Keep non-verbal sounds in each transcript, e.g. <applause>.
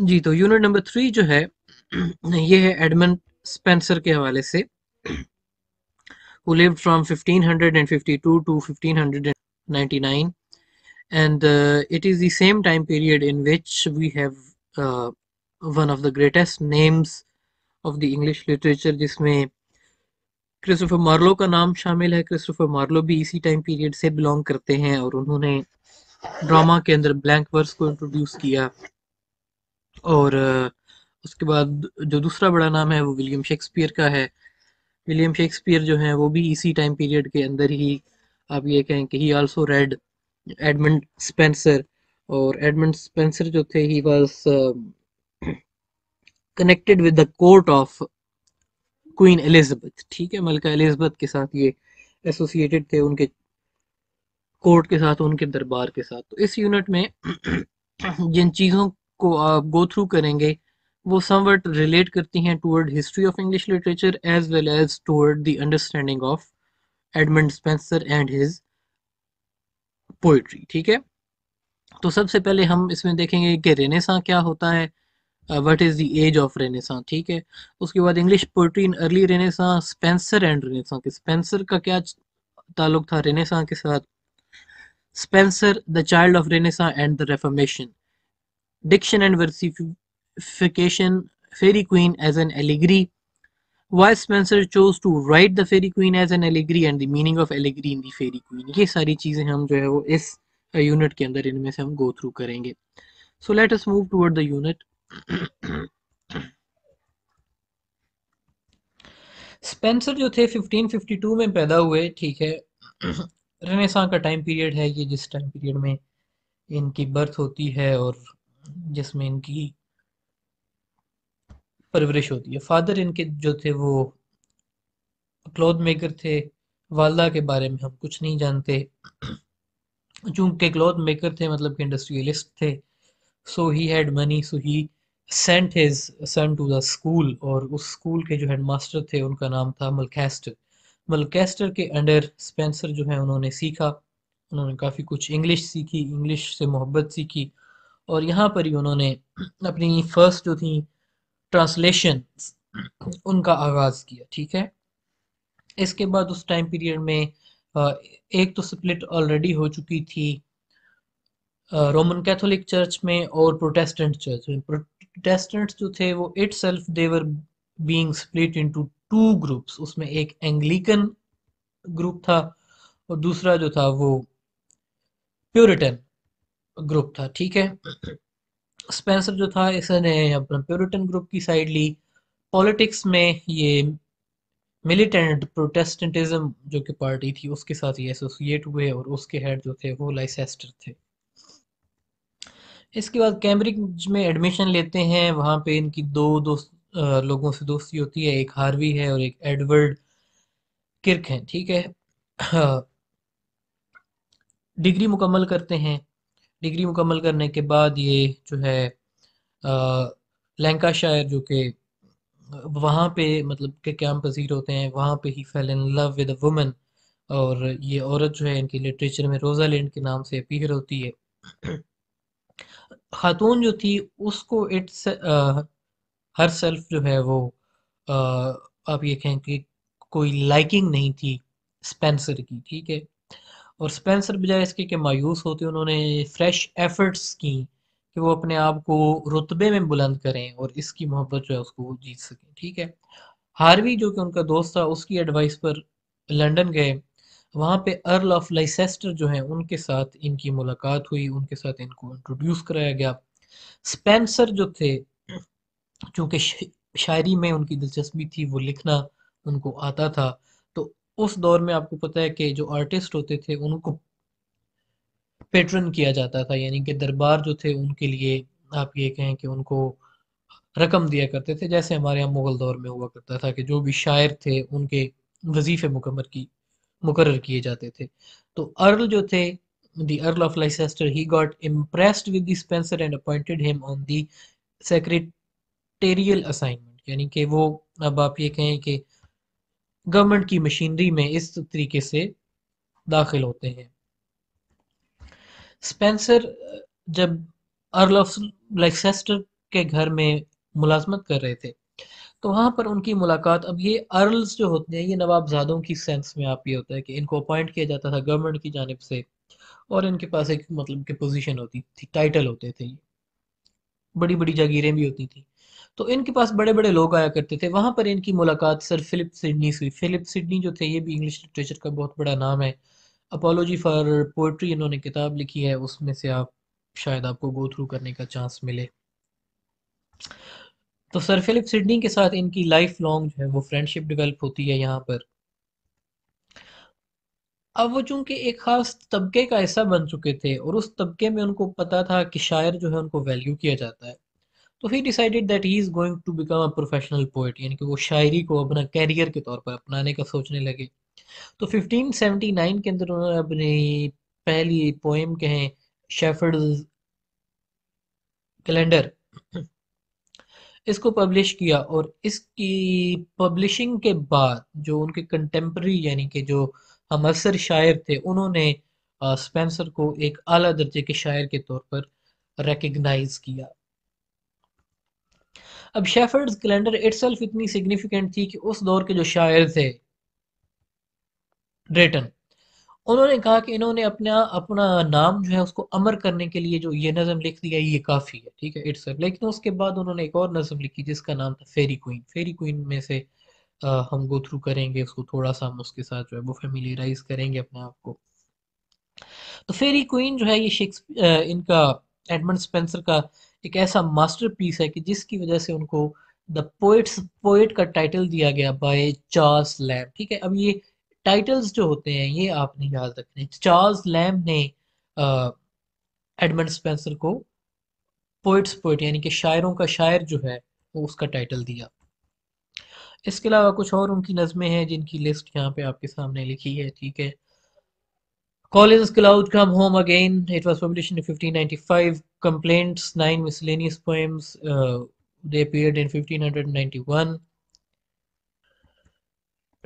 जी तो unit number three जो है ये है एडमन स्पेंसर के हवाले से who lived from 1552 to 1599 and uh, it is the same time period in which we have uh, one of the greatest names of the English literature जिसमें Christopher Marlowe का नाम शामिल है क्रिस्टोफर मार्लो भी इसी टाइम पीरियड से belong करते हैं और उन्होंने ड्रामा के अंदर ब्लैंक वर्स को इंट्रोड्यूस किया और उसके बाद जो दूसरा बड़ा नाम है वो विलियम शेक्सपियर का है विलियम शेक्सपियर जो है वो भी इसी टाइम पीरियड के अंदर ही आप ये कहें कि he also read Edmund Spenser और एडमंड स्पेंसर जो थे he was connected with the court of queen Elizabeth ठीक है मलका एलिजाबेथ के साथ ये एसोसिएटेड थे उनके कोर्ट के साथ उनके दरबार के साथ तो इस यूनिट में <clears throat> जिन चीज़ों को गो थ्रू करेंगे वो समवट रिलेट करती हैं toward history of English literature as well as toward the understanding of Edmund Spenser and his poetry ठीक है तो सबसे पहले हम इसमें देखेंगे कि रेनेसा क्या होता है what is the age of renaissance ठीक है उसके बाद English poetry in early renaissance Spenser and renaissance के स्पेंसर का क्या ताल्लुक था रेनेसा के साथ Spenser the child of renaissance and the reformation diction and versification Fairy Queen as an allegory. Why Spencer chose to write the Fairy Queen as an allegory and the meaning of allegory in the Fairy Queen. ये सारी चीज़ें हम जो है वो इस unit के अंदर इनमें से हम गो थ्रू करेंगे so let us move toward the unit Spenser जो थे 1552 में पैदा हुए ठीक है रेनेसां का टाइम पीरियड है ये जिस टाइम पीरियड में इनकी बर्थ होती है और जिसमें इनकी परवरिश होती है फादर इनके जो थे वो क्लोथ मेकर थे वालदा के बारे में हम कुछ नहीं जानते चूंकि क्लोथ मेकर थे मतलब कि इंडस्ट्रियलिस्ट थे so he had money so he sent his son to the school और उस स्कूल के जो हेड मास्टर थे उनका नाम था मलकेस्टर मलकेस्टर के अंडर स्पेंसर जो है उन्होंने सीखा उन्होंने काफ़ी कुछ इंग्लिश सीखी इंग्लिश से मोहब्बत सीखी और यहाँ पर ही उन्होंने अपनी फ़र्स्ट जो थी ट्रांसलेशन उनका आगाज़ किया ठीक है इसके बाद उस टाइम पीरियड में एक तो स्प्लिट ऑलरेडी हो चुकी थी रोमन कैथोलिक चर्च में और प्रोटेस्टेंट चर्च में प्रोटेस्टेंट्स जो थे वो itself they were being split into two groups उसमें एक एंग्लिकन ग्रुप था और दूसरा जो था वो प्योरिटन ग्रुप था ठीक है स्पेंसर जो था इसने अपना प्योरिटन ग्रुप की साइड ली पॉलिटिक्स में ये मिलिटेंट प्रोटेस्टेंटिज्म जो कि पार्टी थी उसके साथ ये एसोसिएट हुए और उसके हेड जो थे वो लाइसेस्टर थे इसके बाद कैम्ब्रिज में एडमिशन लेते हैं वहाँ पे इनकी दो दोस्त लोगों से दोस्ती होती है एक हार्वी है और एक एडवर्ड किर्क है ठीक है <clears throat> डिग्री मुकम्मल करते हैं डिग्री मुकम्मल करने के बाद ये जो है लंका शायर जो कि वहाँ पे मतलब के कैम पजीर होते हैं वहाँ पे he fell in love with women और ये औरत जो है इनकी लिटरेचर में रोजालैंड के नाम से अपीयर होती है खातून जो थी उसको इट्स हर सेल्फ जो है वो आ, आप ये कहें कि कोई लाइकिंग नहीं थी स्पेंसर की ठीक है और स्पेंसर बजाय इसके कि मायूस होते उन्होंने फ्रेश एफर्ट्स की कि वो अपने आप को रुतबे में बुलंद करें और इसकी मोहब्बत जो है उसको जीत सकें ठीक है हार्वी जो कि उनका दोस्त था उसकी एडवाइस पर लंदन गए वहाँ पे अर्ल ऑफ लाइसेस्टर जो हैं उनके साथ इनकी मुलाकात हुई उनके साथ इनको इंट्रोड्यूस कराया गया स्पेंसर जो थे चूँकि शायरी में उनकी दिलचस्पी थी वो लिखना उनको आता था उस दौर में आपको पता है कि जो आर्टिस्ट होते थे उनको पेट्रन किया जाता था यानी कि दरबार जो थे उनके लिए आप ये कहें कि उनको रकम दिया करते थे जैसे हमारे यहाँ मुग़ल दौर में हुआ करता था कि जो भी शायर थे उनके वजीफ़े मुकम्मर की मुकर किए जाते थे तो अर्ल जो थे the earl of Leicester he got impressed with the and appointed him on the secretarial assignment यानी कि वो अब आप ये कहें कि गवर्नमेंट की मशीनरी में इस तरीके से दाखिल होते हैं स्पेंसर जब अर्ल ऑफ लेक्सेस्टर के घर में मुलाजमत कर रहे थे तो वहाँ पर उनकी मुलाकात अब ये अर्ल्स जो होते हैं ये नवाबजादों की सेंस में आप ये होता है कि इनको अपॉइंट किया जाता था गवर्नमेंट की जानब से और इनके पास एक मतलब कि पोजीशन होती थी टाइटल होते थे बड़ी बड़ी जागीरें भी होती थी तो इनके पास बड़े बड़े लोग आया करते थे वहाँ पर इनकी मुलाकात सर फिलिप सिडनी से हुई फिलिप सिडनी जो थे ये भी इंग्लिश लिटरेचर का बहुत बड़ा नाम है अपोलोजी फॉर पोइट्री इन्होंने किताब लिखी है उसमें से आप शायद आपको गो थ्रू करने का चांस मिले तो सर फिलिप सिडनी के साथ इनकी लाइफ लॉन्ग जो है वो फ्रेंडशिप डेवलप होती है यहाँ पर अब वो चूंकि एक खास तबके का हिस्सा बन चुके थे और उस तबके में उनको पता था कि शायर जो है उनको वैल्यू किया जाता है तो he decided that he is going to become a professional poet यानी कि वो शायरी को अपना कैरियर के तौर पर अपनाने का सोचने लगे तो 1579 के अंदर उन्होंने अपनी पहली पोएम कहें शेफर्ड कैलेंडर इसको पब्लिश किया और इसकी पब्लिशिंग के बाद जो उनके कंटेम्प्रेरी यानी कि जो हम असर शायर थे उन्होंने स्पेंसर को एक आला दर्जे के शायर के तौर पर रिकग्नाइज किया अब शेफर्ड्स कैलेंडर इटसेल्फ इतनी सिग्निफिकेंट थी कि उस दौर के जो शायर थे ड्रेटन उन्होंने कहा कि इन्होंने अपना अपना नाम जो है उसको अमर करने के लिए जो ये नज़म लिख दिया ये काफ़ी है ठीक है इट्स लेकिन उसके बाद उन्होंने एक और नज़म लिखी जिसका नाम था फेरी क्वीन फेरी क्वीन में से आ, हम गो थ्रू करेंगे उसको थोड़ा सा हम उसके साथ जो है वो फेमिलियराइज करेंगे अपने आप को तो फेरी क्वीन जो है ये शेक्सपियर इनका एडमंड स्पेंसर का एक ऐसा मास्टरपीस है कि जिसकी वजह से उनको द पोइट्स पोइट का टाइटल दिया गया बाय चार्ल्स लैम ठीक है अब ये टाइटल्स जो होते हैं ये आपने याद रखने चार्ल्स लैम ने एडमंड स्पेंसर को पोइट्स पोइट यानी कि शायरों का शायर जो है वो उसका टाइटल दिया इसके अलावा कुछ और उनकी नज़में हैं जिनकी लिस्ट यहाँ पे आपके सामने लिखी है ठीक है College's cloud come home again. It was published in 1595. Complaints, nine miscellaneous poems. Uh, they appeared in 1591.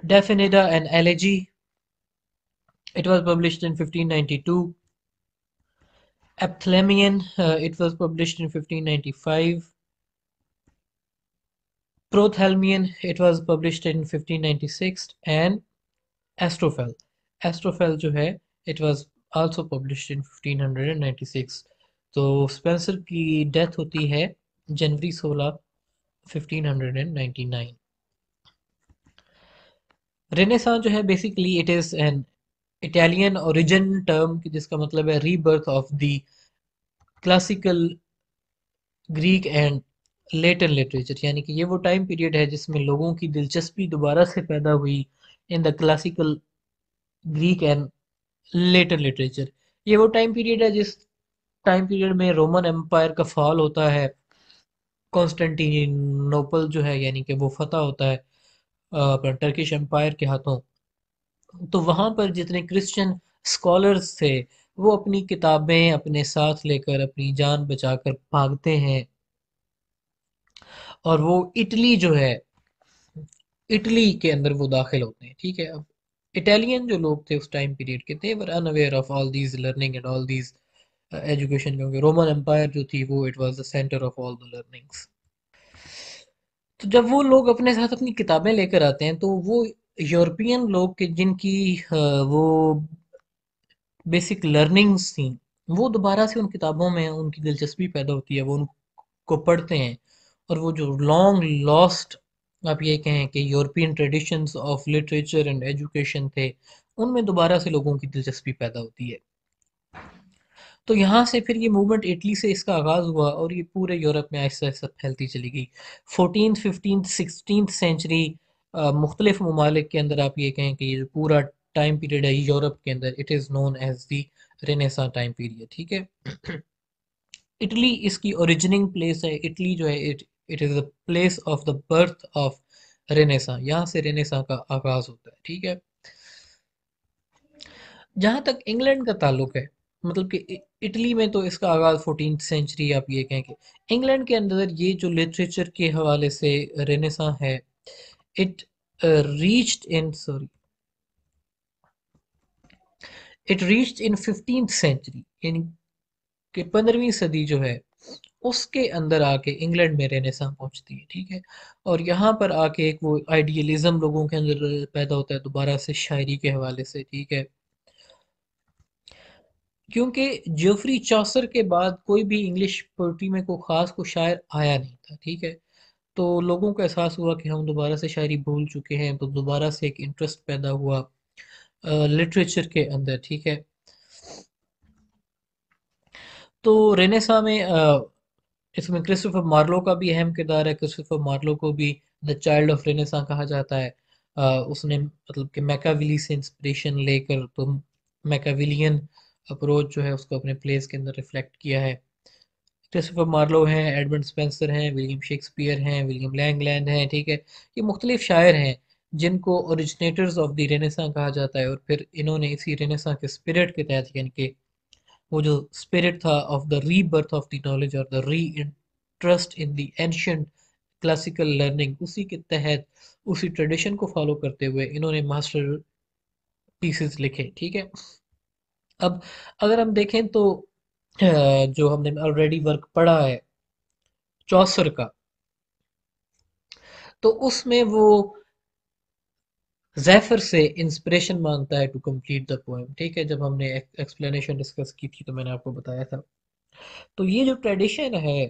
Definida and Elegy. It was published in 1592. Apthlemion. Uh, it was published in 1595. Prothelmion. It was published in 1596. And Astrophel. Astrophel, जो है it was publish in fifteen hundred and ninety six तो Spenser की death होती है जनवरी सोलह fifteen hundred and ninety nine renaissance जो है basically it is an Italian origin term जिसका मतलब है rebirth of the classical Greek and Latin literature यानी कि ये वो टाइम पीरियड है जिसमें लोगों की दिलचस्पी दोबारा से पैदा हुई in the classical Greek and Latin literature ये वो टाइम पीरियड है जिस टाइम पीरियड में रोमन एम्पायर का फॉल होता है कॉन्स्टेंटिनोपल जो है यानी कि वो फतह होता है अपना टर्किश एम्पायर के हाथों तो वहाँ पर जितने क्रिश्चियन स्कॉलर्स थे वो अपनी किताबें अपने साथ लेकर अपनी जान बचाकर भागते हैं और वो इटली जो है इटली के अंदर वो दाखिल होते हैं ठीक है अब इटालियन जो लोग थे उस टाइम पीरियड के थे were unaware of all these learning and all these education क्योंकि रोमन एम्पायर जो थी वो it was the centre of all the learnings तो जब वो लोग अपने साथ अपनी किताबें लेकर आते हैं तो वो यूरोपियन लोग के जिनकी uh, वो बेसिक लर्निंग्स थी वो दोबारा से उन किताबों में उनकी दिलचस्पी पैदा होती है वो उनको पढ़ते हैं और वो जो लॉन्ग लॉस्ट आप ये कहें कि European traditions of literature and education थे उनमें दोबारा से लोगों की दिलचस्पी पैदा होती है तो यहाँ से फिर ये मूवमेंट इटली से इसका आगाज़ हुआ और ये पूरे यूरोप में आहिस्ता आहिस्ता फैलती चली गई फोर्टीन फिफ्टीन सिक्सटीन सेंचुरी मुख्तलिफ ममालिक के अंदर आप ये कहें कि ये पूरा टाइम पीरियड है यूरोप के अंदर it is known as the renaissance time period ठीक है इटली <clears throat> इसकी ओरिजिनिंग प्लेस है इटली जो है it is the place of the birth of renaissance यहाँ से रेनेसा का आगाज होता है ठीक है जहां तक इंग्लैंड का ताल्लुक है मतलब कि इटली में तो इसका आगाज़ फोर्टीन सेंचुरी आप ये कहें कि इंग्लैंड के अंदर ये जो लिटरेचर के हवाले से रेनेसा है it reached in sorry it reached in fifteen century यानी कि पंद्रहवीं सदी जो है उसके अंदर आके इंग्लैंड में रेनेसा पहुंचती है ठीक है और यहाँ पर आके एक वो आइडियलिज्म लोगों के अंदर पैदा होता है दोबारा से शायरी के हवाले से ठीक है क्योंकि जोफरी चौसर के बाद कोई भी इंग्लिश पोइट्री में कोई ख़ास को शायर आया नहीं था ठीक है तो लोगों को एहसास हुआ कि हम दोबारा से शायरी भूल चुके हैं तो दोबारा से एक इंटरेस्ट पैदा हुआ लिटरेचर के अंदर ठीक है तो रेनेसा में इसमें क्रिस्टोफर मार्लो का भी अहम किरदार है क्रिस्टोफर मार्लो को भी द चाइल्ड ऑफ रेनेसा कहा जाता है आ, उसने मतलब कि मैकाविली से इंस्पिरेशन लेकर तो मैकाविलियन अप्रोच जो है उसको अपने प्लेस के अंदर रिफ्लेक्ट किया है क्रिस्टोफर मार्लो हैं एडमंड स्पेंसर हैं विलियम शेक्सपियर हैं विलियम लैंगलैंड हैं ठीक है ये मुख्तलिफ शायर हैं जिनको ओरिजिनेटर्स ऑफ द रेनेसा कहा जाता है और फिर इन्होंने इसी रेनेसा के स्पिरिट के तहत यानी कि वो जो स्पिरिट था of the rebirth of the knowledge और the reinterest in the ancient classical learning उसी के तहत उसी ट्रेडिशन को फॉलो करते हुए इन्होंने मास्टर पीसेस लिखे ठीक है अब अगर हम देखें तो जो हमने ऑलरेडी वर्क पढ़ा है चौसर का तो उसमें वो जैफर से इंस्पिरेशन मांगता है टू कंप्लीट द पोएम ठीक है जब हमने एक्सप्लेनेशन डिस्कस की थी तो मैंने आपको बताया था तो ये जो ट्रेडिशन है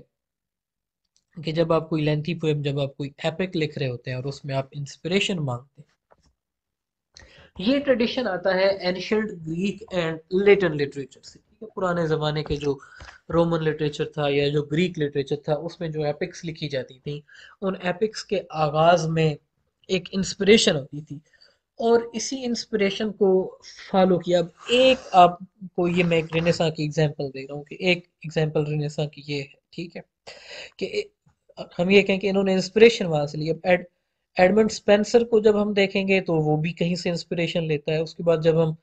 कि जब आप कोई लेंथी पोएम जब आप कोई एपिक लिख रहे होते हैं और उसमें आप इंस्पिरेशन मांगते हैं ये ट्रेडिशन आता है ancient Greek and Latin literature से ठीक है पुराने ज़माने के जो रोमन लिटरेचर था या जो ग्रीक लिटरेचर था उसमें जो एपिक्स लिखी जाती थी उन एपिक्स के आगाज़ में एक इंस्पिरेशन होती थी और इसी इंस्पिरेशन को फॉलो किया अब एक आपको ये मैं एक रेनेसा की एग्जांपल दे रहा हूँ कि एक एग्जांपल रेनेसा की ये है ठीक है कि हम ये कहें कि इन्होंने इंस्पिरेशन वहाँ से ली अब एड एडमंड स्पेंसर को जब हम देखेंगे तो वो भी कहीं से इंस्पिरेशन लेता है उसके बाद जब हम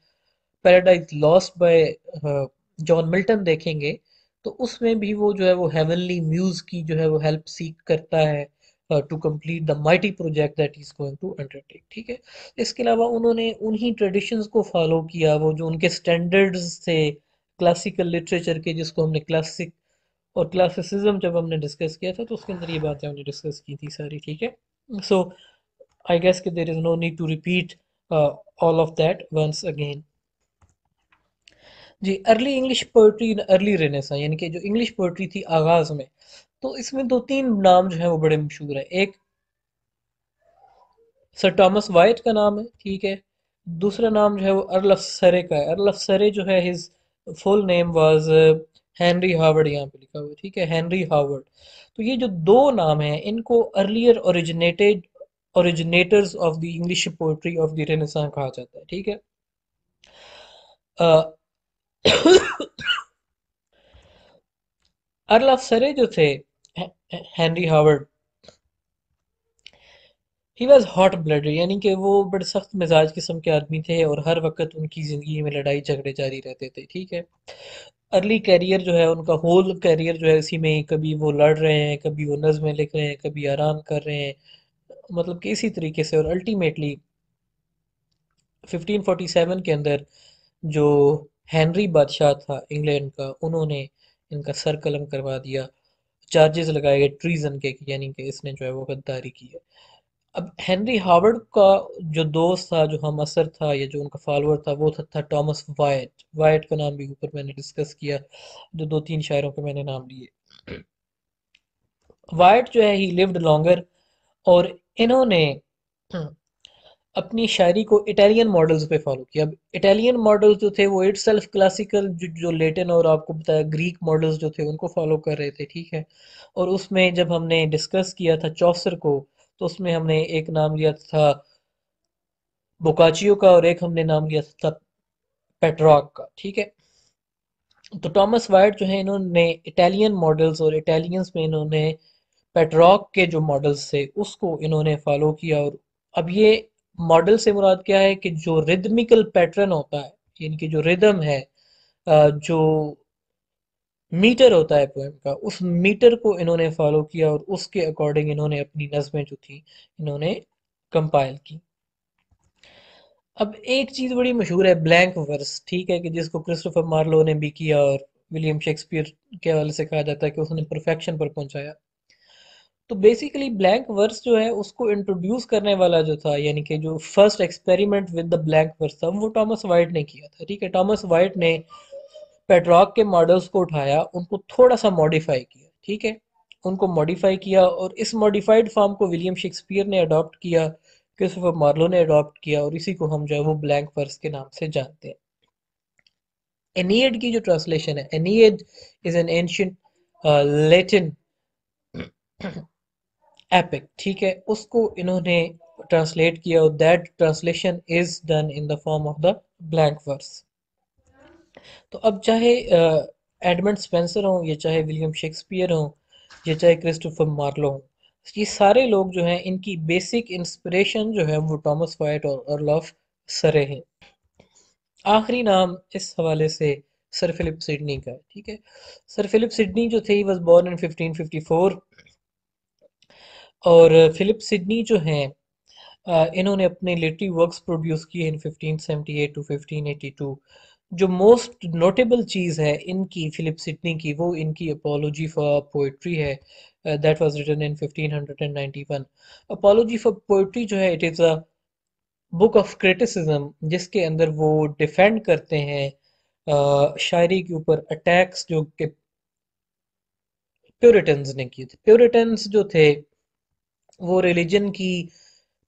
Paradise Lost by John Milton देखेंगे तो उसमें भी वो जो है वो हेवनली म्यूज़ की जो है वो हेल्प सीख करता है to complete the mighty project that is going to undertake ठीक है इसके अलावा उन्होंने उन्हीं ट्रेडिशंस को फॉलो किया वो जो उनके स्टैंडर्ड्स थे क्लासिकल लिटरेचर के जिसको हमने क्लासिक और क्लासिसिज्म जब हमने डिस्कस किया था तो उसके अंदर ये बातें हमने डिस्कस की थी सारी ठीक है सो आई गेस के there is no need to repeat all of that once again जी early English poetry in early renaissance यानी कि जो इंग्लिश पोइट्री थी आगाज़ में तो इसमें दो तीन नाम जो है वो बड़े मशहूर है एक सर टॉमस वाइट का नाम है ठीक है दूसरा नाम जो है वो अर्ल सरे का है अर्ल सरे जो है his full name was Henry Howard यहाँ पे लिखा हुआ है ठीक है हेनरी हार्वर्ड तो ये जो दो नाम है इनको earlier originated originators of the English poetry of the renaissance कहा जाता है ठीक है अर्ल ऑफ सरे जो थे Henry Howard he was hot blood यानी कि वो बड़े सख्त मिजाज किस्म के आदमी थे और हर वक्त उनकी ज़िंदगी में लड़ाई झगड़े जारी रहते थे ठीक है अर्ली कैरियर जो है उनका होल कैरियर जो है इसी में कभी वो लड़ रहे हैं कभी वो नज़में लिख रहे हैं कभी आराम कर रहे हैं मतलब कि इसी तरीके से और अल्टीमेटली 1547 के अंदर जो हैंनरी बादशाह था इंग्लैंड का उन्होंने इनका सर कलम करवा दिया चार्जेस लगाए गए ट्रीजन के यानी कि इसने जो है वो गद्दारी की है अब हेनरी हार्वर्ड का जो दोस्त था जो हम असर था या जो उनका फॉलोअर था वो था, था टॉमस वाइट वाइट का नाम भी ऊपर मैंने डिस्कस किया जो दो तीन शायरों के मैंने नाम लिए वाइट जो है ही लिव्ड लॉन्गर और इन्होंने अपनी शायरी को इटालियन मॉडल्स पे फॉलो किया अब इटालियन मॉडल जो थे वो इट सेल्फ क्लासिकल जो, जो लेटिन और आपको बताया ग्रीक मॉडल्स जो थे उनको फॉलो कर रहे थे ठीक है और उसमें जब हमने डिस्कस किया था चौसर को तो उसमें हमने एक नाम लिया था बोकाचियो का और एक हमने नाम लिया था पेट्रॉक का ठीक है तो टॉमस वाइट जो है इन्होंने इटालियन मॉडल्स और इटालियंस में इन्होंने पेट्रॉक के जो मॉडल्स थे उसको इन्होंने फॉलो किया और अब ये मॉडल से मुराद क्या है कि जो रिदमिकल पैटर्न होता है इनकी जो रिदम है जो मीटर होता है पोएम का उस मीटर को इन्होंने फॉलो किया और उसके अकॉर्डिंग इन्होंने अपनी नज़में जो थी इन्होंने कंपाइल की अब एक चीज़ बड़ी मशहूर है ब्लैंक वर्स ठीक है कि जिसको क्रिस्टोफर मार्लो ने भी किया और विलियम शेक्सपियर के हवाले से कहा जाता है कि उसने परफेक्शन पर पहुंचाया तो बेसिकली ब्लैंक वर्स जो है उसको इंट्रोड्यूस करने वाला जो था यानी कि जो first experiment with the blank verse था वो टॉमस वाइट ने किया था ठीक है टॉमस वाइट ने पेट्रॉक के मॉडल्स को उठाया उनको थोड़ा सा मॉडिफाई किया ठीक है उनको मॉडिफाई किया और इस मॉडिफाइड फॉर्म को विलियम शेक्सपियर ने अडॉप्ट किया क्रिस्टोफर मार्लो ने अडॉप्ट किया और इसी को हम जो है वो ब्लैंक वर्स के नाम से जानते हैं एनियड की जो ट्रांसलेशन है Aeneid is an ancient Latin epic ठीक है उसको इन्होंने ट्रांसलेट किया और that translation is done in the form of the blank verse तो अब चाहे एडमंड स्पेंसर हों या चाहे विलियम शेक्सपियर हों या चाहे क्रिस्टोफर मार्लो हों ये सारे लोग जो हैं इनकी बेसिक इंस्पिरेशन जो है वो टॉमस वाइट और अर्लॉफ सरे हैं आखिरी नाम इस हवाले से सर फिलिप सिडनी का ठीक है सर फिलिप सिडनी जो थे वॉज बॉर्न इन 1554 और फिलिप सिडनी जो हैं इन्होंने अपने लिटरी वर्क्स प्रोड्यूस किए इन 1578 टू 1582 जो मोस्ट नोटेबल चीज़ है इनकी फिलिप सिडनी की वो इनकी अपोलॉजी फॉर पोइट्री है that was written in 1591 apology for poetry जो है it is a book of criticism जिसके अंदर वो डिफेंड करते हैं शायरी के ऊपर अटैक्स जो कि प्योरिटन ने किए थे प्योरिटन जो थे वो रिलीजन की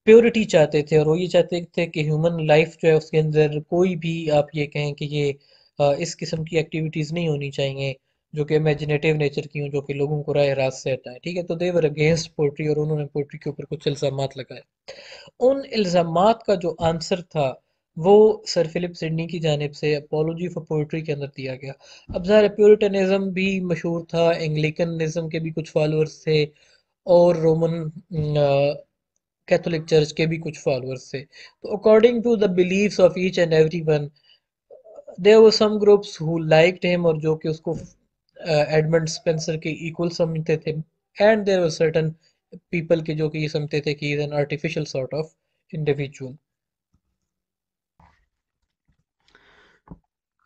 प्योरिटी चाहते थे और वो ये चाहते थे कि ह्यूमन लाइफ जो है उसके अंदर कोई भी आप ये कहें कि ये इस किस्म की एक्टिविटीज़ नहीं होनी चाहिए जो कि इमेजिनेटिव नेचर की हों जो कि लोगों को राय रास्त से हटाएं ठीक है तो देवर अगेंस्ट पोट्री और उन्होंने पोट्री के ऊपर कुछ इल्ज़ाम लगाए उन इल्ज़ाम का जो आंसर था वो सर फिलिप सिडनी की जानब से अपोलोजी फॉर पोइट्री के अंदर दिया गया अब ज़ाहिर प्योरिटनिज़म भी मशहूर था एंग्लिकनिज़म के भी कुछ फॉलोअर्स थे और रोमन कैथोलिक चर्च के भी कुछ फॉलोअर्स थे तो according to the believe of each and every one there वो some groups who liked him और जो कि उसको एडमंड स्पेंसर के इक्वल समझते थे एंड देर वो सर्टन पीपल के जो कि ये समझते थे कि is an artificial sort of individual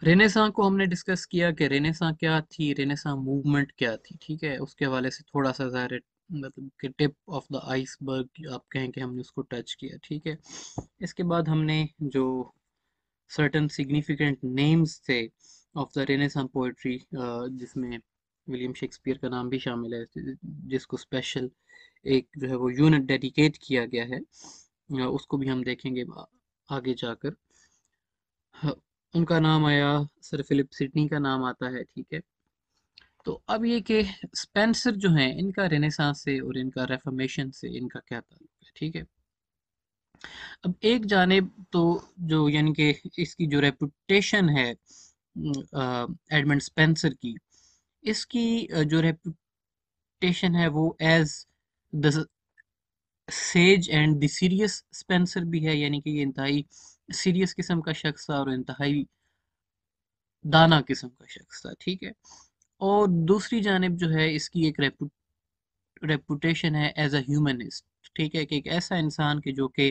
renaissance को हमने डिस्कस किया कि रेनेसा क्या थी रेनेसा मूवमेंट क्या थी ठीक है उसके हवाले से थोड़ा सा ज़ाहिर मतलब कि टिप ऑफ द आइसबर्ग आप कहें कि हमने उसको टच किया ठीक है इसके बाद हमने जो सर्टन सिग्निफिकेंट नेम्स थे ऑफ द रेनेसम पोइट्री जिसमें विलियम शेक्सपियर का नाम भी शामिल है जिसको स्पेशल एक जो है वो यूनिट डेडिकेट किया गया है उसको भी हम देखेंगे आगे जाकर उनका नाम आया सर फिलिप सिडनी का नाम आता है ठीक है तो अब ये कि स्पेंसर जो हैं इनका रेनेसांस से और इनका रेफॉर्मेशन से इनका क्या ताल्लुक है ठीक है अब एक जानब तो जो यानी कि इसकी जो रेपुटेशन है एडमंड स्पेंसर की इसकी जो रेपुटेशन है वो as the sage and the serious Spenser भी है यानी कि ये इंतहाई सीरियस किस्म का शख्स था और इंतहाई दाना किस्म का शख्स था ठीक है और दूसरी जानब जो है इसकी एक रेपूटेशन है एज अ ह्यूमनिस्ट ठीक है कि एक ऐसा इंसान के जो कि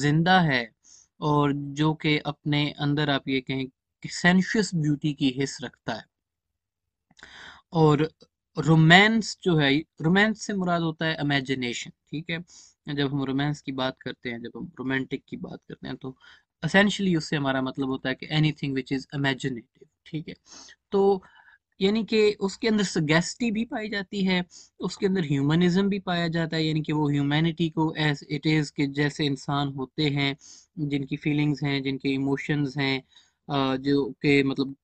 जिंदा है और जो कि अपने अंदर आप ये कहें कि सेंशियस ब्यूटी की हिस्स रखता है और रोमांस जो है रोमांस से मुराद होता है इमेजिनेशन ठीक है जब हम रोमांस की बात करते हैं जब हम रोमांटिक की बात करते हैं तो असेंशली उससे हमारा मतलब होता है कि एनीथिंग विच इज़ इमेजिनेटिव ठीक है तो यानी कि उसके अंदर सगेस्टी भी पाई जाती है उसके अंदर ह्यूमनिज्म भी पाया जाता है यानी कि वो ह्यूमैनिटी को एज इट इज़ के जैसे इंसान होते हैं जिनकी फीलिंग्स हैं जिनके इमोशंस हैं जो के मतलब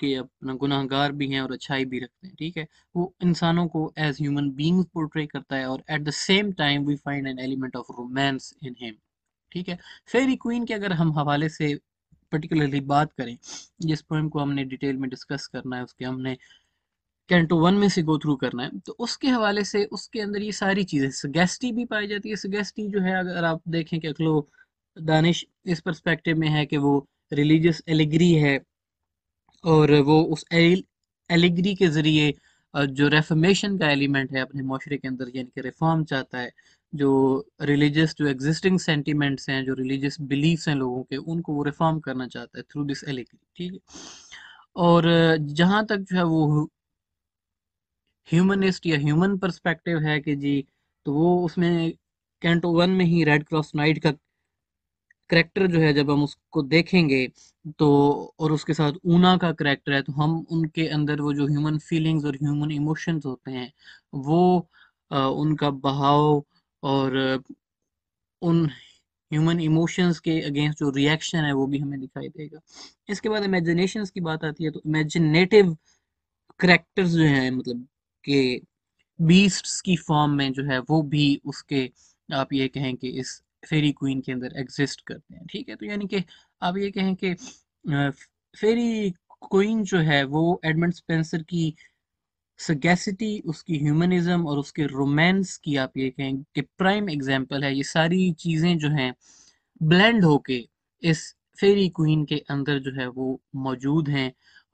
के अपना गुनाहगार भी हैं और अच्छाई भी रखते हैं ठीक है वो इंसानों को एज ह्यूमन बींग्स पोर्ट्रे करता है और at the same time we find an element of romance in him ठीक है फेरी क्वीन के अगर हम हवाले से पर्टिकुलरली बात करें जिस पोएम को हमने डिटेल में डिस्कस करना है उसके हमने कैंटो वन में से गो थ्रू करना है तो उसके हवाले से उसके अंदर ये सारी चीज़ें सगेस्टी भी पाई जाती है सगेस्टी जो है अगर आप देखें कि अखलो दानिश इस परस्पेक्टिव में है कि वो रिलीजियस एलिग्री है और वो उस एलिग्री के ज़रिए जो रेफॉर्मेशन का एलिमेंट है अपने माशरे के अंदर यानी कि रिफॉर्म चाहता है जो रिलीजियस जो एग्जिस्टिंग सेंटीमेंट्स हैं जो रिलीजियस बिलीफ्स हैं लोगों के उनको वो रिफॉर्म करना चाहता है थ्रू दिस एलेगरी ठीक है और जहाँ तक जो है वो ह्यूमनिस्ट या ह्यूमन पर्सपेक्टिव है कि जी तो वो उसमें कैंटो वन में ही रेड क्रॉस नाइट का करेक्टर जो है जब हम उसको देखेंगे तो और उसके साथ ऊना का करेक्टर है तो हम उनके अंदर वो जो ह्यूमन फीलिंग्स और ह्यूमन इमोशंस होते हैं वो आ, उनका बहाव और उन ह्यूमन इमोशंस के अगेंस्ट जो रिएक्शन है वो भी हमें दिखाई देगा इसके बाद इमेजिनेशन की बात आती है तो इमेजिनेटिव करेक्टर्स जो हैं मतलब के बीस्ट्स की फॉर्म में जो है वो भी उसके आप ये कहें कि इस फेरी क्वीन के अंदर एग्जिस्ट करते हैं ठीक है तो यानी कि आप ये कहें कि फेरी क्वीन जो है वो एडमंड स्पेंसर की सगेसिटी उसकी ह्यूमनिज्म और उसके रोमांस की आप ये कहें कि प्राइम एग्जाम्पल है ये सारी चीज़ें जो हैं ब्लेंड होके इस फेरी क्वीन के अंदर जो है वो मौजूद हैं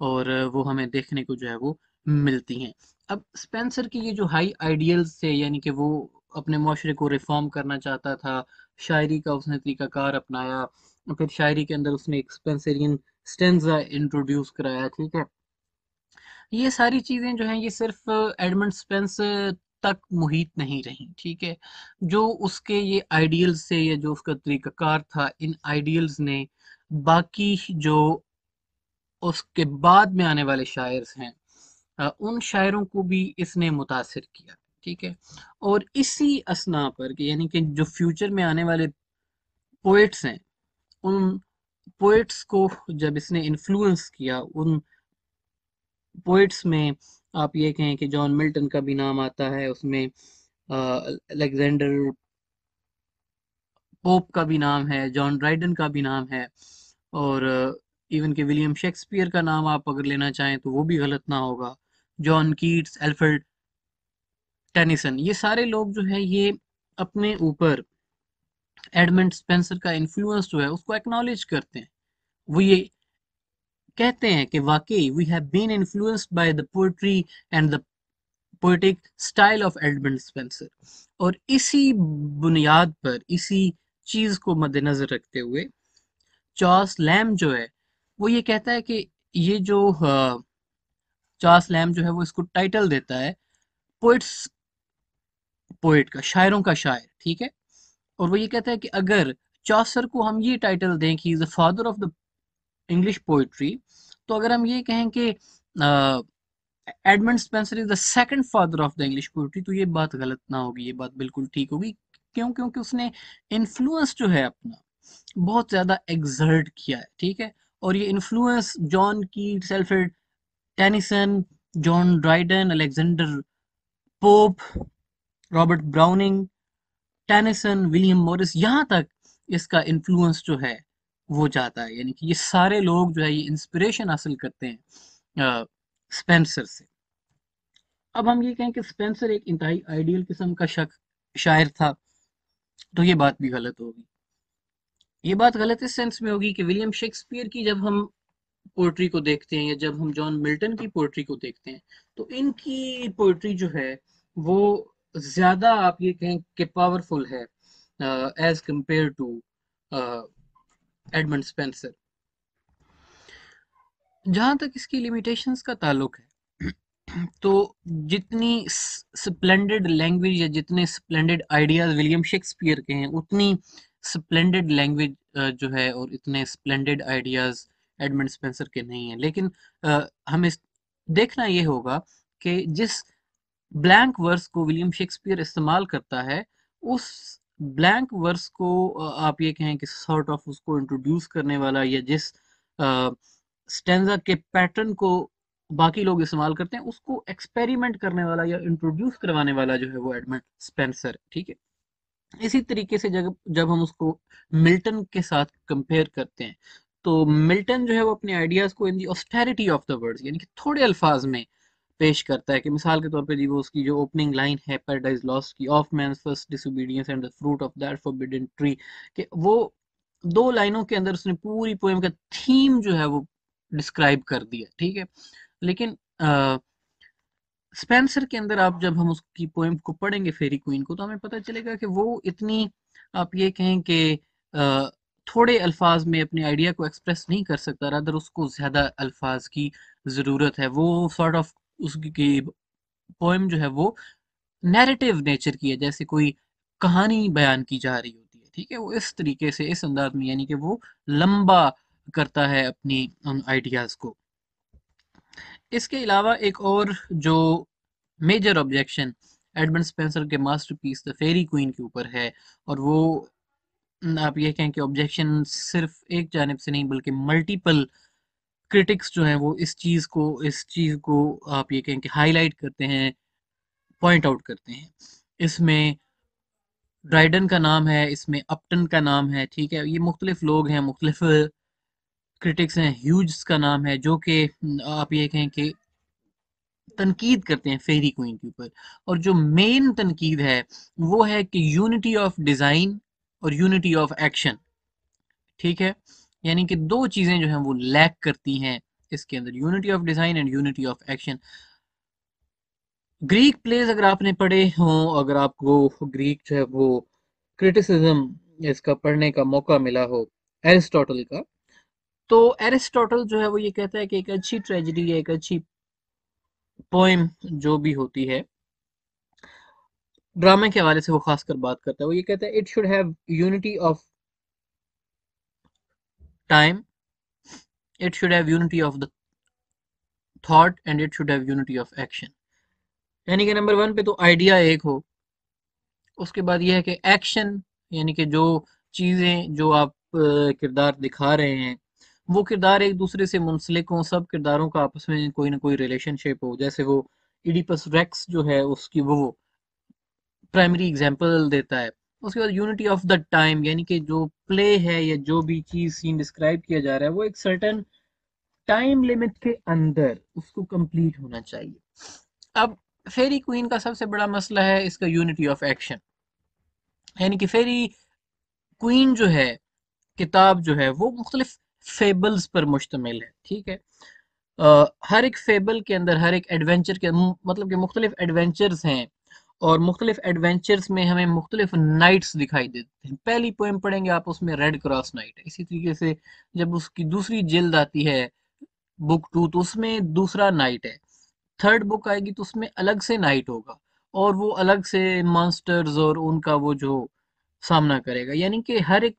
और वो हमें देखने को जो है वो मिलती हैं अब स्पेंसर की ये जो हाई आइडियल्स थे यानी कि वो अपने माशरे को रिफॉर्म करना चाहता था शायरी का उसने तरीकाकार अपनाया फिर शायरी के अंदर उसने एक स्पेंसरियन स्टेंजा इंट्रोड्यूस कराया ठीक है ये सारी चीज़ें जो हैं ये सिर्फ एडमंड स्पेंस तक मुहित नहीं रही ठीक है जो उसके ये आइडियल्स से या जो उसका तरीकाकार था इन आइडियल्स ने बाकी जो उसके बाद में आने वाले शायर हैं उन शायरों को भी इसने मुतासर किया ठीक है और इसी असना पर यानी कि जो फ्यूचर में आने वाले पोइट्स हैं उन पोइट्स को जब इसने इन्फ्लुएंस किया उन पोइट्स में आप ये कहें कि जॉन मिल्टन का भी नाम आता है उसमें अलेक्जेंडर पोप का भी नाम है जॉन ड्राइडन का भी नाम है और इवन के विलियम शेक्सपियर का नाम आप अगर लेना चाहें तो वो भी गलत ना होगा जॉन कीट्स एल्फर्ड टेनिसन ये सारे लोग जो है ये अपने ऊपर एडमंड स्पेंसर का इन्फ्लुएंस जो है उसको एक्नॉलेज करते हैं वो ये कहते हैं कि वाकई we have been influenced by the poetry and the poetic style of Edmund Spenser और इसी बुनियाद पर इसी चीज़ को मद्देनज़र रखते हुए चार्ल्स लैम जो है वो ये कहता है कि ये जो चार्ल्स लैम जो है वो इसको टाइटल देता है पोइट्स पोइट का शायरों का शायर ठीक है और वो ये कहता है कि अगर चौसर को हम ये टाइटल दें कि is the father of the English poetry तो अगर हम ये कहें कि Edmund Spenser is the second father of the English poetry तो ये बात गलत ना होगी ये बात बिल्कुल ठीक होगी क्यों क्योंकि उसने इन्फ्लुएंस जो है अपना बहुत ज़्यादा एग्जर्ट किया है ठीक है और ये इन्फ्लुएंस जॉन की सेल्फेड Tennyson John Dryden Alexander Pope Robert Browning Tennyson William Morris यहाँ तक इसका इन्फ्लुएंस जो है वो जाता है यानी कि ये सारे लोग जो है ये इंस्पिरेशन हासिल करते हैं स्पेंसर से अब हम ये कहें कि स्पेंसर एक इंतहाई आइडियल किस्म का शक शायर था तो ये बात भी गलत होगी ये बात गलत इस सेंस में होगी कि विलियम शेक्सपियर की जब हम पोइट्री को देखते हैं या जब हम जॉन मिल्टन की पोइट्री को देखते हैं तो इनकी पोइट्री जो है वो ज़्यादा आप ये कहें कि पावरफुल है as compare to Edmund Spenser जहां तक इसकी लिमिटेशंस का ताल्लुक है तो जितनी स्प्लेंडेड लैंग्वेज या जितने स्प्लेंडेड आइडियाज विलियम शेक्सपियर के हैं उतनी स्प्लेंडेड लैंग्वेज जो है और इतने स्प्लेंडेड आइडियाज एडमंड स्पेंसर के नहीं है लेकिन हमें देखना ये होगा कि जिस ब्लैंक वर्स को विलियम शेक्सपियर इस्तेमाल करता है उस ब्लैंक वर्स को आप ये कहें कि सॉर्ट ऑफ उसको इंट्रोड्यूस करने वाला या जिस स्टेंजा के पैटर्न को बाकी लोग इस्तेमाल करते हैं उसको एक्सपेरिमेंट करने वाला या इंट्रोड्यूस करवाने वाला जो है वो एडमंड स्पेंसर ठीक है इसी तरीके से जब जब हम उसको मिल्टन के साथ कंपेयर करते हैं तो मिल्टन जो है वो अपने आइडियाज को in the austerity of the words यानी कि थोड़े अल्फाज में पेश करता है कि मिसाल के तौर पर जी वो उसकी जो ओपनिंग लाइन है पैराडाइज लॉस्ट की of man first disobedience and the fruit of that forbidden tree कि वो दो लाइनों के अंदर उसने पूरी पोएम का थीम जो है वो डिस्क्राइब कर दिया ठीक है लेकिन आ, स्पेंसर के अंदर आप जब हम उसकी पोएम को पढ़ेंगे फेरी क्वीन को तो हमें पता चलेगा कि वो इतनी आप ये कहें कि थोड़े अल्फाज में अपने आइडिया को एक्सप्रेस नहीं कर सकता रदर उसको ज़्यादा अल्फाज की ज़रूरत है वो सॉर्ट ऑफ उसकी पोएम जो है वो नैरेटिव नेचर की है जैसे कोई कहानी बयान की जा रही होती है ठीक है वो इस तरीके से इस अंदाज में यानी कि वो लंबा करता है अपनी उन आइडियाज़ को इसके अलावा एक और जो मेजर ऑब्जेक्शन एडमंड स्पेंसर के मास्टरपीस द फेरी क्वीन के ऊपर है और वो आप ये कहें कि ऑब्जेक्शन सिर्फ एक जानब से नहीं बल्कि मल्टीपल क्रिटिक्स जो हैं वो इस चीज़ को इस चीज़ को आप ये कहें कि हाईलाइट करते हैं पॉइंट आउट करते हैं इसमें ड्राइडन का नाम है इसमें अपटन का नाम है ठीक है ये मुख्तलिफ लोग हैं मुख्तलिफ क्रिटिक्स हैं ह्यूज का नाम है जो कि आप ये कहें कि तनकीद करते हैं फेरी क्वीन के ऊपर और जो मेन तनकीद है वो है कि यूनिटी ऑफ डिज़ाइन और यूनिटी ऑफ एक्शन ठीक है यानी कि दो चीज़ें जो हैं वो लैक करती हैं इसके अंदर unity of design and unity of action Greek plays अगर आपने पढ़े हो अगर आपको ग्रीक जो है वो क्रिटिसिज्म इसका पढ़ने का मौका मिला हो एरिस्टोटल का तो एरिस्टोटल जो है वो ये कहता है कि एक अच्छी ट्रेजिडी या एक अच्छी पोइम जो भी होती है ड्रामे के हवाले से वो खासकर बात करता है वो ये कहता है it should have unity of time it should have unity of the thought and it should have unity of action यानी कि नंबर वन पे तो आइडिया एक हो उसके बाद यह है कि एक्शन यानी कि जो चीज़ें जो आप किरदार दिखा रहे हैं वो किरदार एक दूसरे से मुंसलिक हों सब किरदारों का आपस में कोई ना कोई रिलेशनशिप हो जैसे वो इडिपस रेक्स जो है उसकी वो प्राइमरी एग्जाम्पल देता है उसके बाद यूनिटी ऑफ द टाइम यानी कि जो प्ले है या जो भी चीज सीन डिस्क्राइब किया जा रहा है वो एक सर्टन टाइम लिमिट के अंदर उसको कंप्लीट होना चाहिए अब फेरी क्वीन का सबसे बड़ा मसला है इसका यूनिटी ऑफ एक्शन यानी कि फेरी क्वीन जो है किताब जो है वो मुख्तलिफ फेबल्स पर मुश्तमिल है ठीक है आ, हर एक फेबल के अंदर हर एक एडवेंचर के मतलब के मुख्तलिफ एडवेंचर्स हैं और मुख्तलिफ एडवेंचर्स में हमें मुख्तलिफ नाइट्स दिखाई देते हैं पहली पोएम पढ़ेंगे आप उसमें रेड क्रॉस नाइट है इसी तरीके से जब उसकी दूसरी जिल्द आती है बुक टू तो उसमें दूसरा नाइट है थर्ड बुक आएगी तो उसमें अलग से नाइट होगा और वो अलग से मॉन्स्टर्स और उनका वो जो सामना करेगा यानी कि हर एक